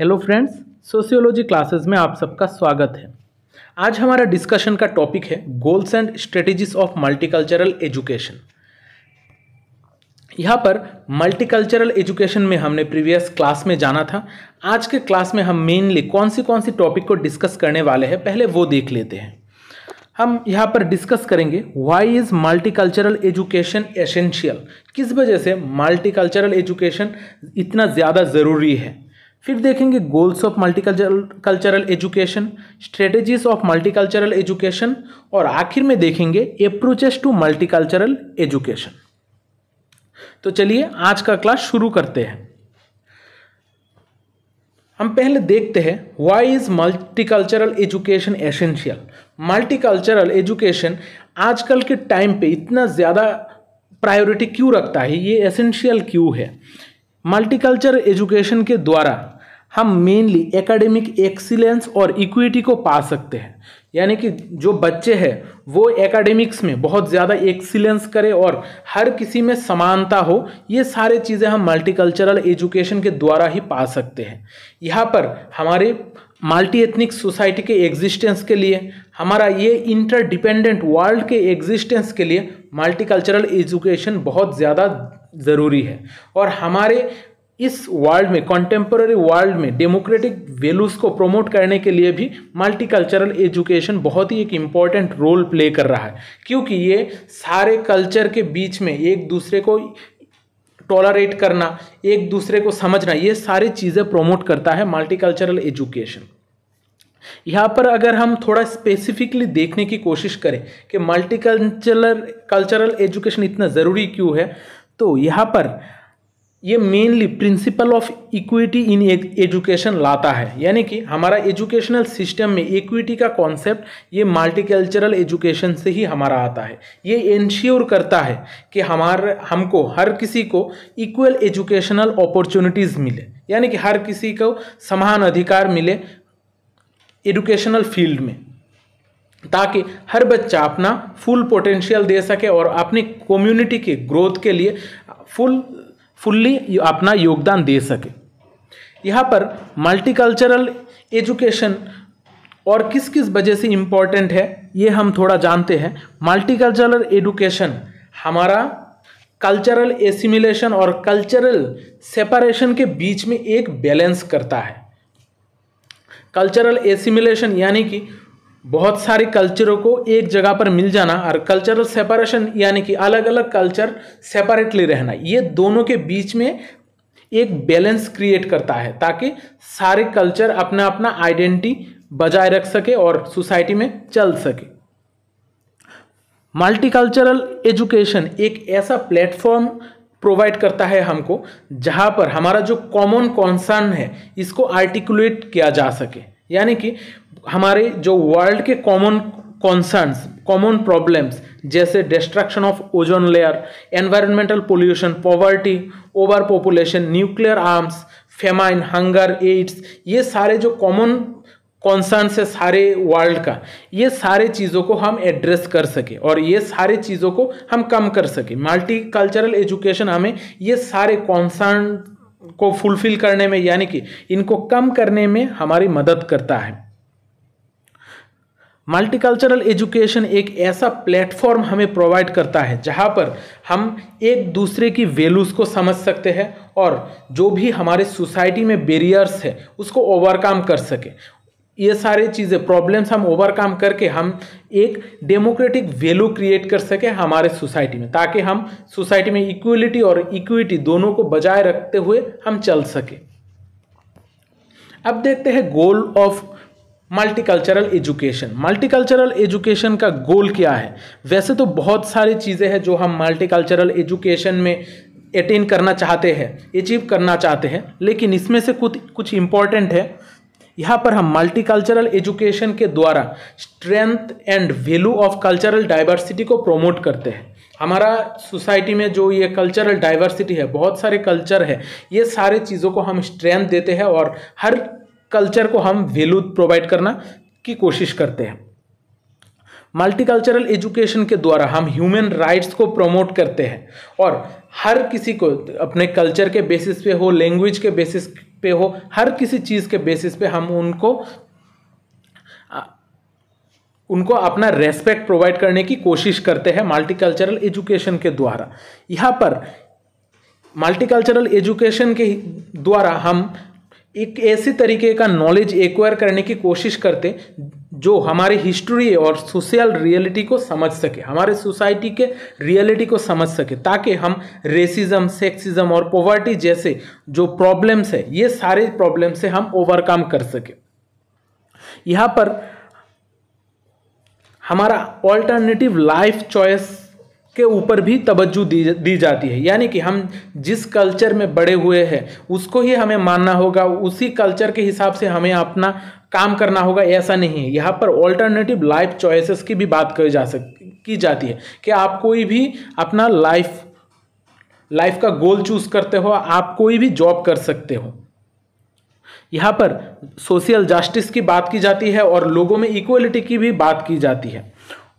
hello friends sociology classes में आप सबका स्वागत है आज हमारा डिस्कशन का टॉपिक है goals and strategies of multicultural education यहाँ पर मल्टीकल्चरल एजुकेशन में हमने प्रीवियस क्लास में जाना था आज के क्लास में हम मेनली कौन सी कौन सी टॉपिक को डिस्कस करने वाले हैं पहले वो देख लेते हैं हम यहाँ पर डिस्कस करेंगे why is multicultural education essential किस वजह से मल्टीकल्चरल एजुकेशन इतना ज़्यादा ज़रूरी है फिर देखेंगे goals of multicultural education strategies of multicultural education और आखिर में देखेंगे approaches to multicultural education तो चलिए आज का क्लास शुरू करते हैं हम पहले देखते हैं why is multicultural education essential multicultural education आजकल के टाइम पे इतना ज़्यादा प्रायोरिटी क्यों रखता है ये एसेंशियल क्यों है मल्टीकल्चर एजुकेशन के द्वारा हम मेनली एकेडमिक एक्सीलेंस और इक्विटी को पा सकते हैं यानी कि जो बच्चे हैं वो एकेडमिक्स में बहुत ज़्यादा एक्सीलेंस करें और हर किसी में समानता हो ये सारे चीज़ें हम मल्टीकल्चरल एजुकेशन के द्वारा ही पा सकते हैं यहाँ पर हमारे मल्टी एथनिक सोसाइटी के एग्जिस्टेंस के लिए हमारा ये इंटरडिपेंडेंट वर्ल्ड के एग्जिस्टेंस के लिए मल्टीकल्चरल एजुकेशन बहुत ज़्यादा ज़रूरी है और हमारे इस वर्ल्ड में कॉन्टेम्प्रेरी वर्ल्ड में डेमोक्रेटिक वैल्यूज़ को प्रमोट करने के लिए भी मल्टीकल्चरल एजुकेशन बहुत ही एक इम्पॉर्टेंट रोल प्ले कर रहा है क्योंकि ये सारे कल्चर के बीच में एक दूसरे को टॉलरेट करना एक दूसरे को समझना ये सारी चीज़ें प्रमोट करता है मल्टीकल्चरल एजुकेशन यहाँ पर अगर हम थोड़ा स्पेसिफिकली देखने की कोशिश करें कि मल्टीकल्चरल कल्चरल एजुकेशन इतना ज़रूरी क्यों है तो यहाँ पर ये mainly principle of equity in education लाता है यानी कि हमारा एजुकेशनल सिस्टम में इक्विटी का कॉन्सेप्ट ये मल्टीकल्चरल एजुकेशन से ही हमारा आता है ये इंश्योर करता है कि हमारे हमको हर किसी को इक्वल एजुकेशनल अपॉर्चुनिटीज़ मिले यानी कि हर किसी को समान अधिकार मिले एजुकेशनल फील्ड में ताकि हर बच्चा अपना फुल पोटेंशियल दे सके और अपनी कम्युनिटी के ग्रोथ के लिए फुल फुल्ली अपना योगदान दे सके यहाँ पर मल्टीकल्चरल एजुकेशन और किस किस वजह से इम्पॉर्टेंट है ये हम थोड़ा जानते हैं मल्टीकल्चरल एजुकेशन हमारा कल्चरल एसिमिलेशन और कल्चरल सेपरेशन के बीच में एक बैलेंस करता है कल्चरल एसिमिलेशन यानी कि बहुत सारे कल्चरों को एक जगह पर मिल जाना और कल्चरल सेपरेशन यानी कि अलग अलग कल्चर सेपरेटली रहना ये दोनों के बीच में एक बैलेंस क्रिएट करता है ताकि सारे कल्चर अपना अपना आइडेंटिटी बजाय रख सके और सोसाइटी में चल सके मल्टीकल्चरल एजुकेशन एक ऐसा प्लेटफॉर्म प्रोवाइड करता है हमको जहाँ पर हमारा जो कॉमन कॉन्सर्न है इसको आर्टिकुलेट किया जा सके यानी कि हमारे जो वर्ल्ड के कॉमन कॉन्सर्न्स कॉमन प्रॉब्लम्स जैसे destruction of ozone layer environmental pollution poverty overpopulation nuclear arms famine hunger AIDS ये सारे जो कॉमन कॉन्सर्नस है सारे वर्ल्ड का ये सारे चीज़ों को हम एड्रेस कर सके और ये सारे चीज़ों को हम कम कर सके मल्टी कल्चरल एजुकेशन हमें ये सारे कॉन्सर्न को फुलफिल करने में यानी कि इनको कम करने में हमारी मदद करता है मल्टीकल्चरल एजुकेशन एक ऐसा प्लेटफॉर्म हमें प्रोवाइड करता है जहाँ पर हम एक दूसरे की वैल्यूज़ को समझ सकते हैं और जो भी हमारे सोसाइटी में बेरियर्स है उसको ओवरकम कर सके ये सारे चीज़ें प्रॉब्लम्स हम ओवरकम करके हम एक डेमोक्रेटिक वैल्यू क्रिएट कर सके हमारे सोसाइटी में ताकि हम सोसाइटी में इक्वलिटी और इक्विटी दोनों को बजाय रखते हुए हम चल सके अब देखते हैं goal of multicultural education multicultural education का गोल क्या है वैसे तो बहुत सारी चीज़ें हैं जो हम मल्टीकल्चरल एजुकेशन में अटेन करना चाहते हैं अचीव करना चाहते हैं लेकिन इसमें से कुछ कुछ इम्पॉर्टेंट है यहाँ पर हम मल्टीकल्चरल एजुकेशन के द्वारा strength and value of cultural diversity को प्रोमोट करते हैं हमारा सोसाइटी में जो ये कल्चरल डाइवर्सिटी है बहुत सारे कल्चर है ये सारे चीज़ों को हम स्ट्रेंथ देते हैं और हर कल्चर को हम वैल्यू प्रोवाइड करना की कोशिश करते हैं मल्टीकल्चरल एजुकेशन के द्वारा हम ह्यूमन राइट्स को प्रमोट करते हैं और हर किसी को अपने कल्चर के बेसिस पे हो लैंग्वेज के बेसिस पे हो हर किसी चीज़ के बेसिस पे हम उनको उनको अपना रेस्पेक्ट प्रोवाइड करने की कोशिश करते हैं मल्टीकल्चरल एजुकेशन के द्वारा यहाँ पर मल्टीकल्चरल एजुकेशन के द्वारा हम एक ऐसी तरीके का नॉलेज एक्वायर करने की कोशिश करते जो हमारी हिस्ट्री और सोशल रियलिटी को समझ सके हमारे सोसाइटी के रियलिटी को समझ सके ताकि हम रेसिज्म सेक्सिज्म और पॉवर्टी जैसे जो प्रॉब्लम्स है ये सारे प्रॉब्लम से हम ओवरकम कर सके यहाँ पर हमारा ऑल्टरनेटिव लाइफ चॉइस के ऊपर भी तवज्जो दी दी जाती है यानी कि हम जिस कल्चर में बड़े हुए हैं उसको ही हमें मानना होगा उसी कल्चर के हिसाब से हमें अपना काम करना होगा ऐसा नहीं है यहाँ पर ऑल्टरनेटिव लाइफ चॉइसेस की भी बात की जा सक की जाती है कि आप कोई भी अपना लाइफ लाइफ का गोल चूज करते हो आप कोई भी जॉब कर सकते हो यहाँ पर सोशल जस्टिस की बात की जाती है और लोगों में इक्वलिटी की भी बात की जाती है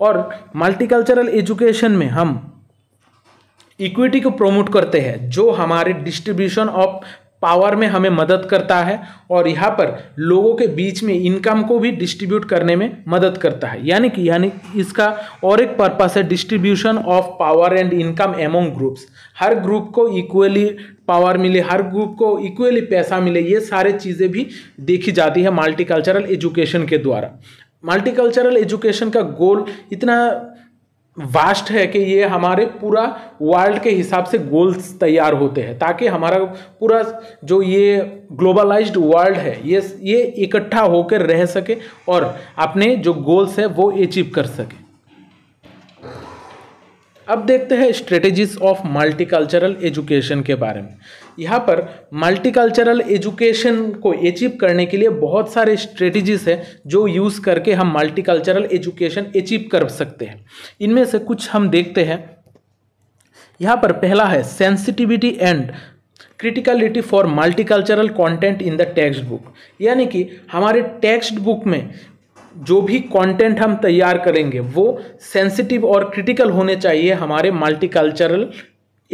और मल्टीकल्चरल एजुकेशन में हम इक्विटी को प्रमोट करते हैं जो हमारे डिस्ट्रीब्यूशन ऑफ पावर में हमें मदद करता है और यहाँ पर लोगों के बीच में इनकम को भी डिस्ट्रीब्यूट करने में मदद करता है यानी कि यानी इसका और एक पर्पस है distribution of power and income among groups हर ग्रुप को इक्वली पावर मिले हर ग्रुप को इक्वली पैसा मिले ये सारे चीज़ें भी देखी जाती है मल्टीकल्चरल एजुकेशन के द्वारा मल्टीकल्चरल एजुकेशन का गोल इतना वास्ट है कि ये हमारे पूरा वर्ल्ड के हिसाब से गोल्स तैयार होते हैं ताकि हमारा पूरा जो ये ग्लोबलाइज्ड वर्ल्ड है ये ये इकट्ठा होकर रह सके और अपने जो गोल्स है वो अचीव कर सके अब देखते हैं स्ट्रेटेजीज ऑफ मल्टीकल्चरल एजुकेशन के बारे में यहाँ पर मल्टीकल्चरल एजुकेशन को अचीव करने के लिए बहुत सारे स्ट्रेटजीज हैं जो यूज़ करके हम मल्टीकल्चरल एजुकेशन अचीव कर सकते हैं इनमें से कुछ हम देखते हैं यहाँ पर पहला है sensitivity and criticality for multicultural content in the textbook यानी कि हमारे टेक्स्ट बुक में जो भी कंटेंट हम तैयार करेंगे वो सेंसिटिव और क्रिटिकल होने चाहिए हमारे मल्टीकल्चरल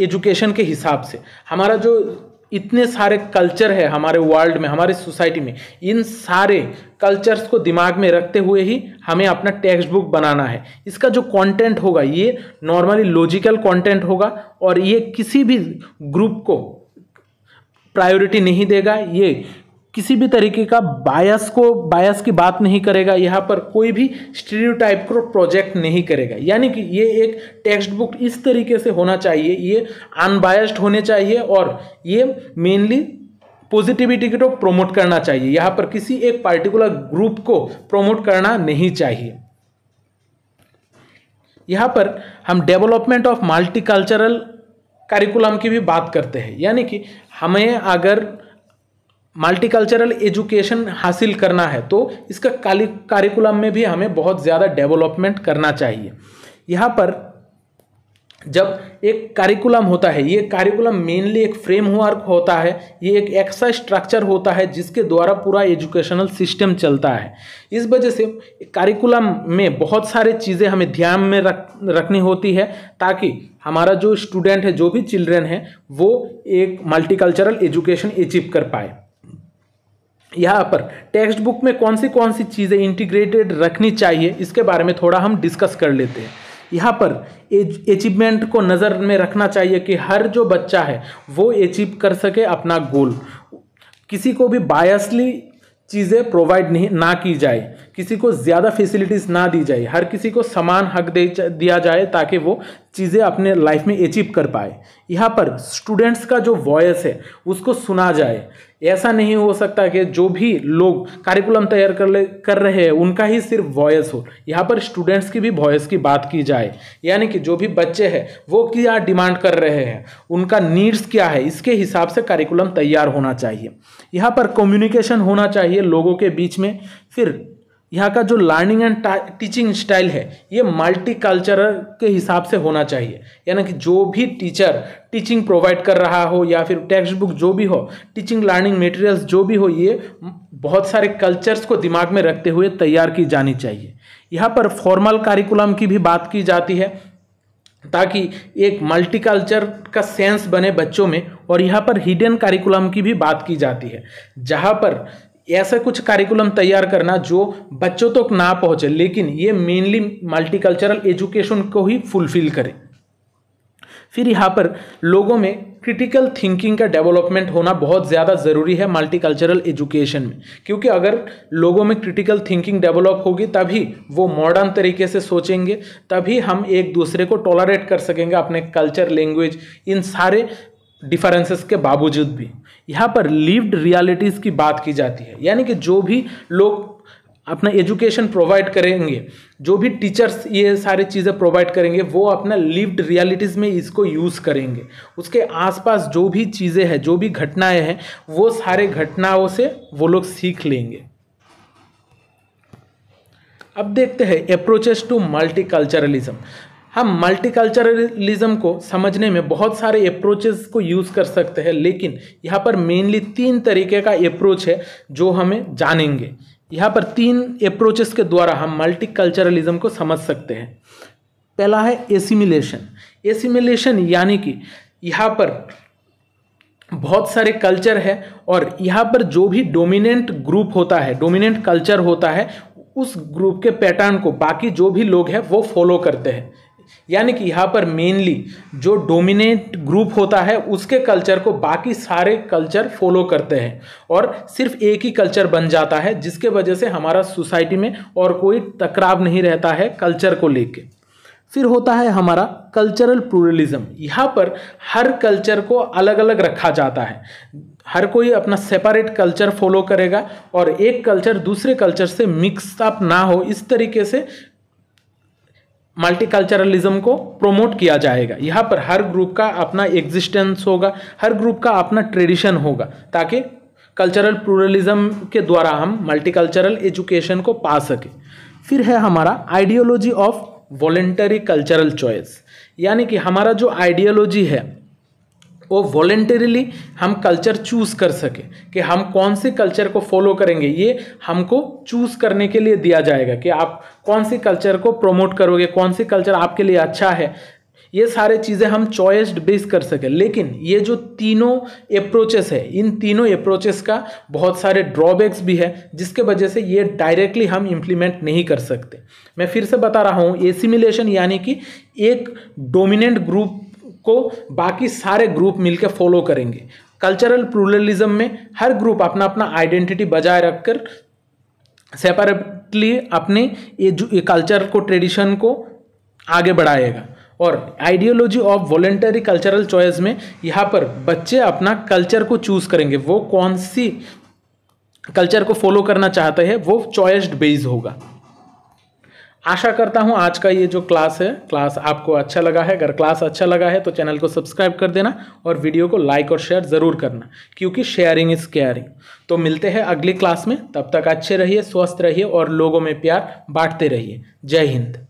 एजुकेशन के हिसाब से हमारा जो इतने सारे कल्चर है हमारे वर्ल्ड में हमारे सोसाइटी में इन सारे कल्चर्स को दिमाग में रखते हुए ही हमें अपना टेक्स्ट बुक बनाना है इसका जो कंटेंट होगा ये नॉर्मली लॉजिकल कंटेंट होगा और ये किसी भी ग्रुप को प्रायोरिटी नहीं देगा ये किसी भी तरीके का बायस को बायस की बात नहीं करेगा यहाँ पर कोई भी टाइप को प्रोजेक्ट नहीं करेगा यानी कि ये एक टेक्स्ट बुक इस तरीके से होना चाहिए ये अनबायस्ड होने चाहिए और ये मेनली पॉजिटिविटी को तो प्रमोट करना चाहिए यहाँ पर किसी एक पार्टिकुलर ग्रुप को प्रमोट करना नहीं चाहिए यहाँ पर हम डेवलपमेंट ऑफ मल्टीकल्चरल करिकुलम की भी बात करते हैं यानी कि हमें अगर मल्टीकल्चरल एजुकेशन हासिल करना है तो इसका कारिकुलम में भी हमें बहुत ज़्यादा डेवलपमेंट करना चाहिए यहाँ पर जब एक कारिकुलम होता है ये कारिकुलम मेनली एक फ्रेमवर्क होता है ये एक एक्सा स्ट्रक्चर होता है जिसके द्वारा पूरा एजुकेशनल सिस्टम चलता है इस वजह से कारिकुलम में बहुत सारे चीज़ें हमें ध्यान में रख रखनी होती है ताकि हमारा जो स्टूडेंट है जो भी चिल्ड्रेन है वो एक मल्टीकल्चरल एजुकेशन अचीव कर पाए यहाँ पर टेक्स्ट बुक में कौन सी कौन सी चीज़ें इंटीग्रेटेड रखनी चाहिए इसके बारे में थोड़ा हम डिस्कस कर लेते हैं यहाँ पर अचीवमेंट को नज़र में रखना चाहिए कि हर जो बच्चा है वो अचीव कर सके अपना गोल किसी को भी बायसली चीज़ें प्रोवाइड नहीं ना की जाए किसी को ज़्यादा फैसिलिटीज़ ना दी जाए हर किसी को समान हक दे दिया जाए ताकि वो चीज़ें अपने लाइफ में अचीव कर पाए यहाँ पर स्टूडेंट्स का जो वॉयस है उसको सुना जाए ऐसा नहीं हो सकता कि जो भी लोग कारिकुलम तैयार कर ले कर रहे हैं उनका ही सिर्फ वॉयस हो यहाँ पर स्टूडेंट्स की भी वॉयस की बात की जाए यानी कि जो भी बच्चे हैं वो क्या डिमांड कर रहे हैं उनका नीड्स क्या है इसके हिसाब से कारिकुलम तैयार होना चाहिए यहाँ पर कम्युनिकेशन होना चाहिए लोगों के बीच में फिर यहाँ का जो लर्निंग एंड टीचिंग स्टाइल है ये मल्टी कल्चर के हिसाब से होना चाहिए यानी कि जो भी टीचर टीचिंग प्रोवाइड कर रहा हो या फिर टेक्स्ट बुक जो भी हो टीचिंग लर्निंग मटेरियल्स जो भी हो ये बहुत सारे कल्चर्स को दिमाग में रखते हुए तैयार की जानी चाहिए यहाँ पर फॉर्मल कारिकुलम की भी बात की जाती है ताकि एक मल्टी कल्चर का सेंस बने बच्चों में और यहाँ पर हिडन कारिकुलम की भी बात की जाती है जहाँ पर ऐसा कुछ कारिकुलम तैयार करना जो बच्चों तक तो ना पहुंचे लेकिन ये मेनली मल्टीकल्चरल एजुकेशन को ही फुलफिल करे फिर यहाँ पर लोगों में क्रिटिकल थिंकिंग का डेवलपमेंट होना बहुत ज़्यादा ज़रूरी है मल्टीकल्चरल एजुकेशन में क्योंकि अगर लोगों में क्रिटिकल थिंकिंग डेवलप होगी तभी वो मॉडर्न तरीके से सोचेंगे तभी हम एक दूसरे को टॉलरेट कर सकेंगे अपने कल्चर लैंग्वेज इन सारे डिफरेंसेस के बावजूद भी यहाँ पर लिव्ड रियलिटीज़ की बात की जाती है यानी कि जो भी लोग अपना एजुकेशन प्रोवाइड करेंगे जो भी टीचर्स ये सारी चीज़ें प्रोवाइड करेंगे वो अपना लिव्ड रियलिटीज़ में इसको यूज़ करेंगे उसके आसपास जो भी चीज़ें हैं जो भी घटनाएं हैं वो सारे घटनाओं से वो लोग सीख लेंगे अब देखते हैं अप्रोचेस टू मल्टीकल्चरलिज्म हम मल्टीकल्चरलिज्म को समझने में बहुत सारे अप्रोचेस को यूज़ कर सकते हैं लेकिन यहाँ पर मेनली तीन तरीके का अप्रोच है जो हमें जानेंगे यहाँ पर तीन अप्रोचेस के द्वारा हम मल्टीकल्चरलिज्म को समझ सकते हैं पहला है एसिमिलेशन एसिमिलेशन यानी कि यहाँ पर बहुत सारे कल्चर है और यहाँ पर जो भी डोमिनेंट ग्रुप होता है डोमिनेंट कल्चर होता है उस ग्रुप के पैटर्न को बाकी जो भी लोग हैं वो फॉलो करते हैं यानी कि यहाँ पर मेनली जो डोमिनेट ग्रुप होता है उसके कल्चर को बाकी सारे कल्चर फॉलो करते हैं और सिर्फ एक ही कल्चर बन जाता है जिसके वजह से हमारा सोसाइटी में और कोई टकराव नहीं रहता है कल्चर को लेके फिर होता है हमारा कल्चरल प्लूरलिज्म यहाँ पर हर कल्चर को अलग अलग रखा जाता है हर कोई अपना सेपरेट कल्चर फॉलो करेगा और एक कल्चर दूसरे कल्चर से मिक्सअप ना हो इस तरीके से मल्टीकल्चरलिज्म को प्रोमोट किया जाएगा यहाँ पर हर ग्रुप का अपना एग्जिस्टेंस होगा हर ग्रुप का अपना ट्रेडिशन होगा ताकि कल्चरल प्लूरलिज्म के द्वारा हम मल्टीकल्चरल एजुकेशन को पा सकें फिर है हमारा ideology of voluntary cultural choice यानी कि हमारा जो आइडियोलॉजी है वो वॉलेंटरीली हम कल्चर चूज़ कर सके कि हम कौन से कल्चर को फॉलो करेंगे ये हमको चूज़ करने के लिए दिया जाएगा कि आप कौन से कल्चर को प्रमोट करोगे कौन से कल्चर आपके लिए अच्छा है ये सारे चीज़ें हम चॉइस्ड बेस कर सकें लेकिन ये जो तीनों अप्रोचेस है इन तीनों अप्रोचेस का बहुत सारे ड्रॉबैक्स भी है जिसके वजह से ये डायरेक्टली हम इम्प्लीमेंट नहीं कर सकते मैं फिर से बता रहा हूँ एसिमिलेशन यानी कि एक डोमिनेंट ग्रुप को बाकी सारे ग्रुप मिलकर फॉलो करेंगे कल्चरल प्लूरलिज्म में हर ग्रुप अपना अपना आइडेंटिटी बजाय रखकर सेपरेटली अपने ये जो ये कल्चर को ट्रेडिशन को आगे बढ़ाएगा और ideology of voluntary cultural choice में यहाँ पर बच्चे अपना कल्चर को चूज़ करेंगे वो कौन सी कल्चर को फॉलो करना चाहते हैं वो चॉइस बेस्ड होगा आशा करता हूँ आज का ये जो क्लास है क्लास आपको अच्छा लगा है अगर क्लास अच्छा लगा है तो चैनल को सब्सक्राइब कर देना और वीडियो को लाइक और शेयर ज़रूर करना क्योंकि शेयरिंग इज़ केयरिंग तो मिलते हैं अगली क्लास में तब तक अच्छे रहिए स्वस्थ रहिए और लोगों में प्यार बांटते रहिए जय हिंद